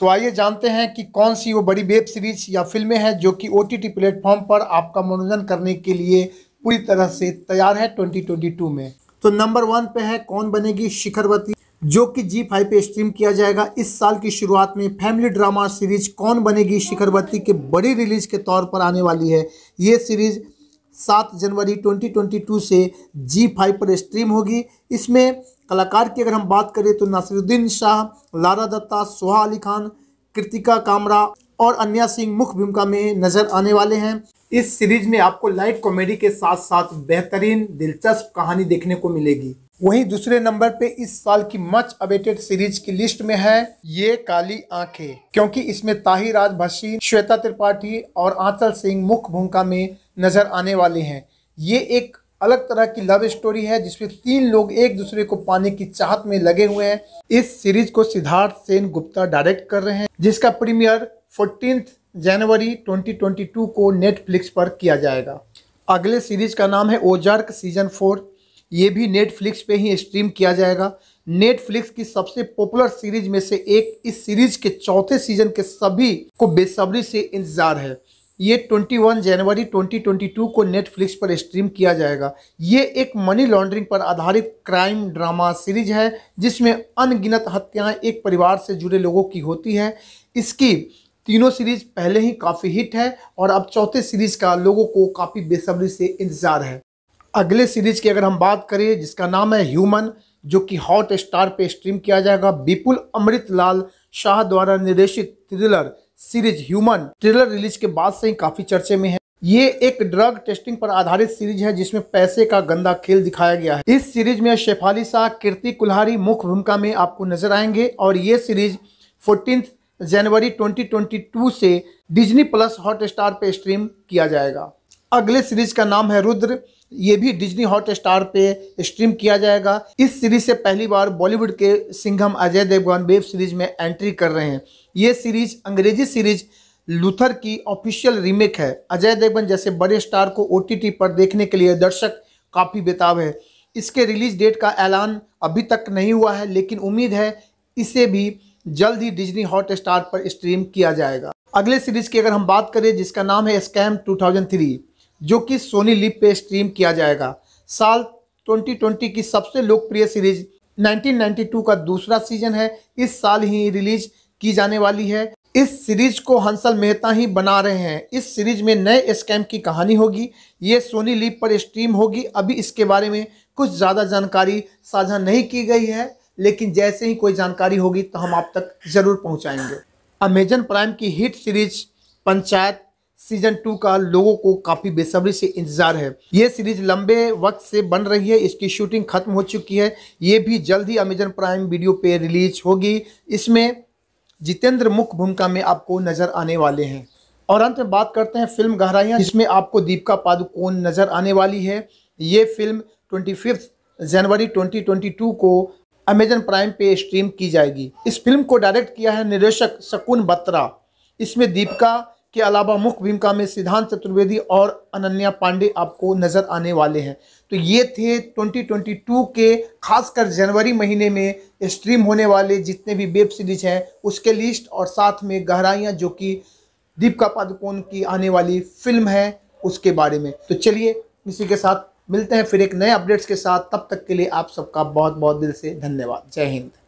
तो आइए जानते हैं कि कौन सी वो बड़ी वेब सीरीज या फिल्में हैं जो कि ओ टी प्लेटफॉर्म पर आपका मनोरंजन करने के लिए पूरी तरह से तैयार है 2022 में तो नंबर वन पे है कौन बनेगी शिखरवती जो कि जी फाइव पे स्ट्रीम किया जाएगा इस साल की शुरुआत में फैमिली ड्रामा सीरीज कौन बनेगी शिखरवती के बड़ी रिलीज के तौर पर आने वाली है ये सीरीज़ सात जनवरी 2022 से जी फाइव पर स्ट्रीम होगी इसमें कलाकार की अगर हम बात करें तो नासिरुद्दीन शाह लारा दत्ता सुहा अली खान कृतिका कामरा और अन्या सिंह मुख्य भूमिका में नजर आने वाले हैं इस सीरीज में आपको लाइट कॉमेडी के साथ साथ बेहतरीन दिलचस्प कहानी देखने को मिलेगी वहीं दूसरे नंबर पे इस साल की मच अवेटेड सीरीज की लिस्ट में है ये काली आंखें क्योंकि इसमें ताहिर राज भसीन श्वेता त्रिपाठी और आंचल सिंह मुख्य भूमिका में नजर आने वाले हैं ये एक अलग तरह की लव स्टोरी है जिसमें तीन लोग एक दूसरे को पाने की चाहत में लगे हुए हैं इस सीरीज को सिद्धार्थ सेन गुप्ता डायरेक्ट कर रहे हैं जिसका प्रीमियर फोर्टीन जनवरी 2022 को नेटफ्लिक्स पर किया जाएगा अगले सीरीज का नाम है ओजार्क सीजन फोर ये भी नेटफ्लिक्स पे ही स्ट्रीम किया जाएगा नेटफ्लिक्स की सबसे पॉपुलर सीरीज में से एक इस सीरीज के चौथे सीजन के सभी को बेसब्री से इंतज़ार है ये 21 जनवरी 2022 को नेटफ्लिक्स पर स्ट्रीम किया जाएगा ये एक मनी लॉन्ड्रिंग पर आधारित क्राइम ड्रामा सीरीज है जिसमें अनगिनत हत्याएं एक परिवार से जुड़े लोगों की होती है इसकी तीनों सीरीज पहले ही काफ़ी हिट है और अब चौथे सीरीज का लोगों को काफ़ी बेसब्री से इंतज़ार है अगले सीरीज की अगर हम बात करें जिसका नाम है ह्यूमन जो कि हॉट स्टार पे स्ट्रीम किया जाएगा विपुल अमृत लाल शाह द्वारा निर्देशित thriller series human thriller release के बाद से ही काफ़ी चर्चे में है ये एक ड्रग टेस्टिंग पर आधारित सीरीज है जिसमें पैसे का गंदा खेल दिखाया गया है इस सीरीज में शेफाली शाह कीर्ति कुल्हारी मुख्य भूमिका में आपको नजर आएंगे और ये सीरीज फोर्टीन जनवरी 2022 से डिज्नी प्लस हॉट स्टार पे स्ट्रीम किया जाएगा अगले सीरीज का नाम है रुद्र ये भी डिज्नी हॉट स्टार पे स्ट्रीम किया जाएगा इस सीरीज से पहली बार बॉलीवुड के सिंघम अजय देवगन वेब सीरीज में एंट्री कर रहे हैं ये सीरीज अंग्रेजी सीरीज लूथर की ऑफिशियल रीमेक है अजय देवगन जैसे बड़े स्टार को ओ पर देखने के लिए दर्शक काफ़ी बेताब है इसके रिलीज डेट का ऐलान अभी तक नहीं हुआ है लेकिन उम्मीद है इसे भी जल्द ही डिज्नी हॉट स्टार पर स्ट्रीम किया जाएगा अगले सीरीज की अगर हम बात करें जिसका नाम है स्कैम 2003 जो कि सोनी लिप पे स्ट्रीम किया जाएगा साल 2020 की सबसे लोकप्रिय सीरीज 1992 का दूसरा सीजन है इस साल ही रिलीज की जाने वाली है इस सीरीज को हंसल मेहता ही बना रहे हैं इस सीरीज में नए स्कैम की कहानी होगी ये सोनी लिप पर स्ट्रीम होगी अभी इसके बारे में कुछ ज़्यादा जानकारी साझा नहीं की गई है लेकिन जैसे ही कोई जानकारी होगी तो हम आप तक ज़रूर पहुँचाएँगे अमेजन प्राइम की hit series Panchayat season two का लोगों को काफी बेसब्री से इंतजार है ये सीरीज लंबे वक्त से बन रही है इसकी शूटिंग खत्म हो चुकी है ये भी जल्द ही अमेजन प्राइम वीडियो पे रिलीज होगी इसमें जितेंद्र मुख्य भूमिका में आपको नजर आने वाले हैं और अंत में बात करते हैं फिल्म गहराइया जिसमें आपको दीपिका पादुकोण नजर आने वाली है ये फिल्म ट्वेंटी जनवरी ट्वेंटी को अमेजन प्राइम पे स्ट्रीम की जाएगी इस फिल्म को डायरेक्ट किया है निर्देशक शकुन बत्रा इसमें दीपिका के अलावा मुख्य भूमिका में सिद्धांत चतुर्वेदी और अनन्या पांडे आपको नज़र आने वाले हैं तो ये थे 2022 के खासकर जनवरी महीने में स्ट्रीम होने वाले जितने भी वेब सीरीज हैं उसके लिस्ट और साथ में गहराइयाँ जो कि दीपिका पादुकोण की आने वाली फिल्म है उसके बारे में तो चलिए इसी के साथ मिलते हैं फिर एक नए अपडेट्स के साथ तब तक के लिए आप सबका बहुत बहुत दिल से धन्यवाद जय हिंद